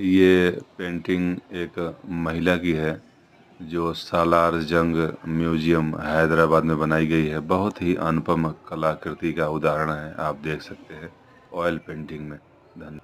ये पेंटिंग एक महिला की है जो सालार जंग म्यूजियम हैदराबाद में बनाई गई है बहुत ही अनुपम कलाकृति का उदाहरण है आप देख सकते हैं ऑयल पेंटिंग में धन्यवाद